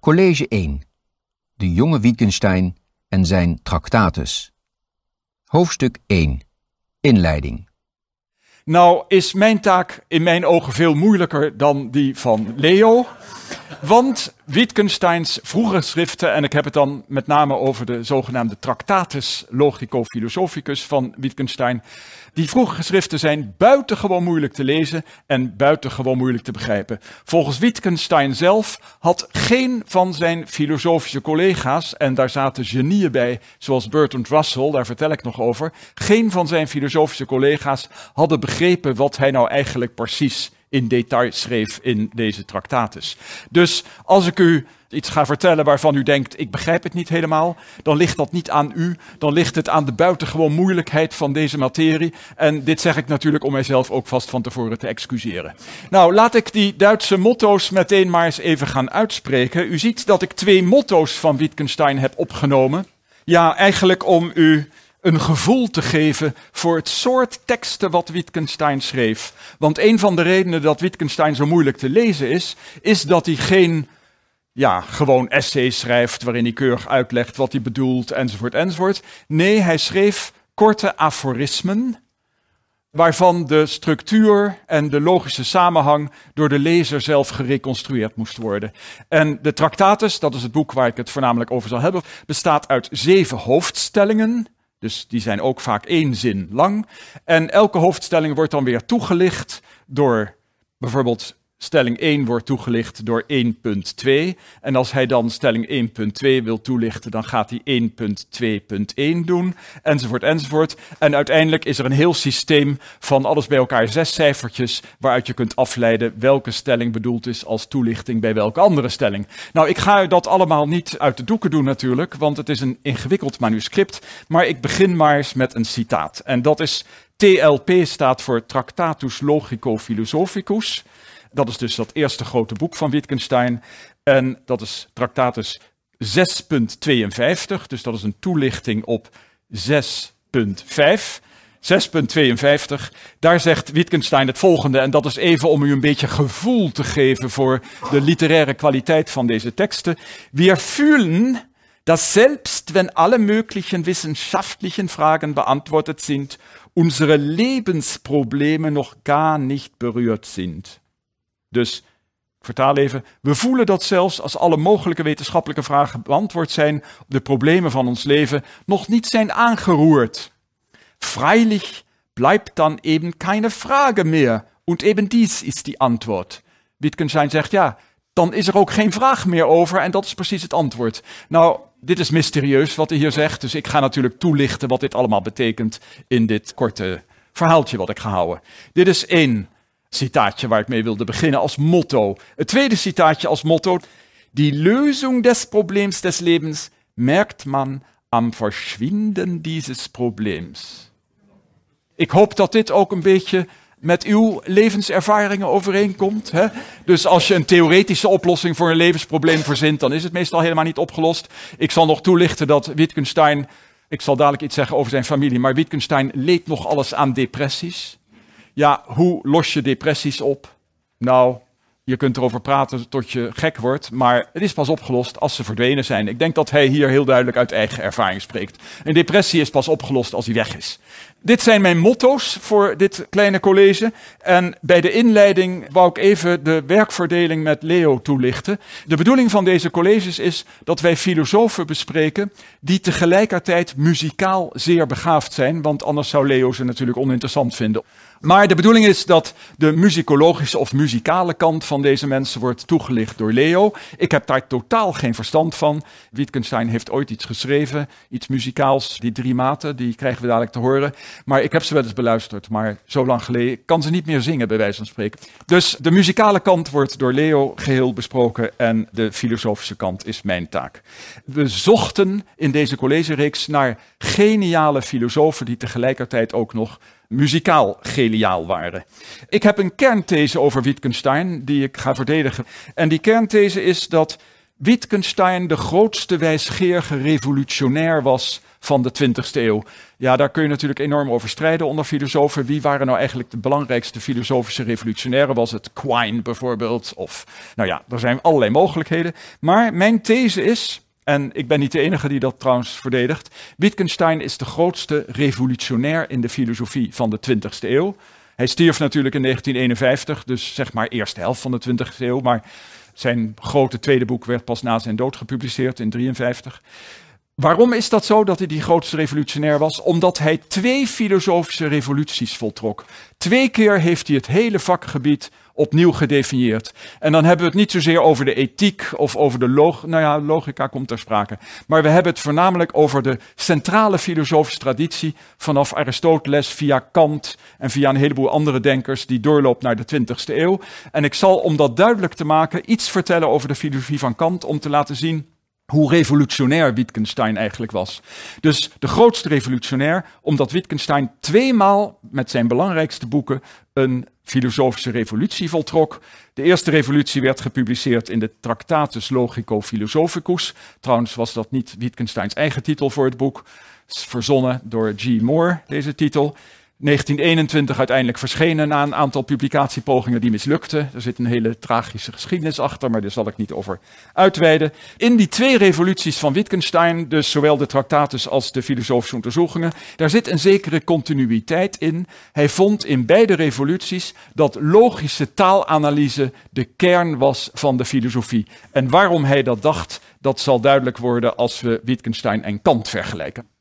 College 1. De jonge Wittgenstein en zijn Tractatus. Hoofdstuk 1. Inleiding. Nou is mijn taak in mijn ogen veel moeilijker dan die van Leo. Want Wittgensteins vroege schriften, en ik heb het dan met name over de zogenaamde Tractatus Logico-Philosophicus van Wittgenstein, die vroege schriften zijn buitengewoon moeilijk te lezen en buitengewoon moeilijk te begrijpen. Volgens Wittgenstein zelf had geen van zijn filosofische collega's, en daar zaten genieën bij, zoals Bertrand Russell, daar vertel ik nog over, geen van zijn filosofische collega's hadden begrepen wat hij nou eigenlijk precies in detail schreef in deze tractatus. Dus als ik u iets ga vertellen waarvan u denkt, ik begrijp het niet helemaal, dan ligt dat niet aan u, dan ligt het aan de buitengewoon moeilijkheid van deze materie. En dit zeg ik natuurlijk om mijzelf ook vast van tevoren te excuseren. Nou, laat ik die Duitse motto's meteen maar eens even gaan uitspreken. U ziet dat ik twee motto's van Wittgenstein heb opgenomen. Ja, eigenlijk om u een gevoel te geven voor het soort teksten wat Wittgenstein schreef. Want een van de redenen dat Wittgenstein zo moeilijk te lezen is, is dat hij geen ja, gewoon essays schrijft waarin hij keurig uitlegt wat hij bedoelt enzovoort enzovoort. Nee, hij schreef korte aforismen waarvan de structuur en de logische samenhang door de lezer zelf gereconstrueerd moest worden. En de Tractatus, dat is het boek waar ik het voornamelijk over zal hebben, bestaat uit zeven hoofdstellingen dus die zijn ook vaak één zin lang. En elke hoofdstelling wordt dan weer toegelicht door bijvoorbeeld stelling 1 wordt toegelicht door 1.2. En als hij dan stelling 1.2 wil toelichten, dan gaat hij 1.2.1 doen, enzovoort, enzovoort. En uiteindelijk is er een heel systeem van alles bij elkaar zes cijfertjes, waaruit je kunt afleiden welke stelling bedoeld is als toelichting bij welke andere stelling. Nou, ik ga dat allemaal niet uit de doeken doen natuurlijk, want het is een ingewikkeld manuscript, maar ik begin maar eens met een citaat. En dat is TLP staat voor Tractatus Logico Philosophicus. Dat is dus dat eerste grote boek van Wittgenstein. En dat is Tractatus 6.52. Dus dat is een toelichting op 6.5. 6.52, daar zegt Wittgenstein het volgende, en dat is even om u een beetje gevoel te geven voor de literaire kwaliteit van deze teksten. We voelen dass selbst wenn alle möglichen wissenschaftlichen Fragen beantwortet sind, unsere Lebensprobleme noch gar nicht berührt sind. Dus ik vertaal even. We voelen dat zelfs als alle mogelijke wetenschappelijke vragen beantwoord zijn, de problemen van ons leven nog niet zijn aangeroerd. Freilich blijft dan eben keine Frage meer, Und eben dies is die antwoord. Wittgenstein zegt ja, dan is er ook geen vraag meer over en dat is precies het antwoord. Nou, dit is mysterieus wat hij hier zegt, dus ik ga natuurlijk toelichten wat dit allemaal betekent in dit korte verhaaltje wat ik ga houden. Dit is één citaatje waar ik mee wilde beginnen als motto. Het tweede citaatje als motto. Die Lösung des Problems des Lebens merkt man am Verschwinden dieses Problems. Ik hoop dat dit ook een beetje met uw levenservaringen overeenkomt. Hè? Dus als je een theoretische oplossing voor een levensprobleem verzint, dan is het meestal helemaal niet opgelost. Ik zal nog toelichten dat Wittgenstein, ik zal dadelijk iets zeggen over zijn familie, maar Wittgenstein leed nog alles aan depressies. Ja, hoe los je depressies op? Nou, je kunt erover praten tot je gek wordt, maar het is pas opgelost als ze verdwenen zijn. Ik denk dat hij hier heel duidelijk uit eigen ervaring spreekt. Een depressie is pas opgelost als die weg is. Dit zijn mijn motto's voor dit kleine college. En bij de inleiding wou ik even de werkverdeling met Leo toelichten. De bedoeling van deze colleges is dat wij filosofen bespreken die tegelijkertijd muzikaal zeer begaafd zijn, want anders zou Leo ze natuurlijk oninteressant vinden. Maar de bedoeling is dat de muzikologische of muzikale kant van deze mensen wordt toegelicht door Leo. Ik heb daar totaal geen verstand van. Wittgenstein heeft ooit iets geschreven, iets muzikaals. Die drie maten, die krijgen we dadelijk te horen. Maar ik heb ze wel eens beluisterd, maar zo lang geleden kan ze niet meer zingen, bij wijze van spreken. Dus de muzikale kant wordt door Leo geheel besproken en de filosofische kant is mijn taak. We zochten in deze reeks naar geniale filosofen die tegelijkertijd ook nog muzikaal geniaal waren. Ik heb een kernthese over Wittgenstein die ik ga verdedigen. En die kernthese is dat Wittgenstein de grootste wijsgeerige revolutionair was van de 20e eeuw. Ja, daar kun je natuurlijk enorm over strijden onder filosofen. Wie waren nou eigenlijk de belangrijkste filosofische revolutionairen? Was het Quine bijvoorbeeld? Of, nou ja, er zijn allerlei mogelijkheden. Maar mijn these is en ik ben niet de enige die dat trouwens verdedigt. Wittgenstein is de grootste revolutionair in de filosofie van de 20e eeuw. Hij stierf natuurlijk in 1951, dus zeg maar eerste helft van de 20e eeuw. Maar zijn grote tweede boek werd pas na zijn dood gepubliceerd in 1953. Waarom is dat zo dat hij die grootste revolutionair was? Omdat hij twee filosofische revoluties voltrok. Twee keer heeft hij het hele vakgebied opnieuw gedefinieerd. En dan hebben we het niet zozeer over de ethiek of over de log nou ja, logica komt ter sprake. Maar we hebben het voornamelijk over de centrale filosofische traditie vanaf Aristoteles via Kant en via een heleboel andere denkers die doorloopt naar de 20 ste eeuw. En ik zal om dat duidelijk te maken iets vertellen over de filosofie van Kant om te laten zien hoe revolutionair Wittgenstein eigenlijk was. Dus de grootste revolutionair, omdat Wittgenstein tweemaal met zijn belangrijkste boeken een filosofische revolutie voltrok. De eerste revolutie werd gepubliceerd in de Tractatus Logico Philosophicus. Trouwens was dat niet Wittgensteins eigen titel voor het boek, verzonnen door G. Moore, deze titel. 1921 uiteindelijk verschenen na een aantal publicatiepogingen die mislukten. Er zit een hele tragische geschiedenis achter, maar daar zal ik niet over uitweiden. In die twee revoluties van Wittgenstein, dus zowel de tractatus als de filosofische onderzoekingen, daar zit een zekere continuïteit in. Hij vond in beide revoluties dat logische taalanalyse de kern was van de filosofie. En waarom hij dat dacht, dat zal duidelijk worden als we Wittgenstein en Kant vergelijken.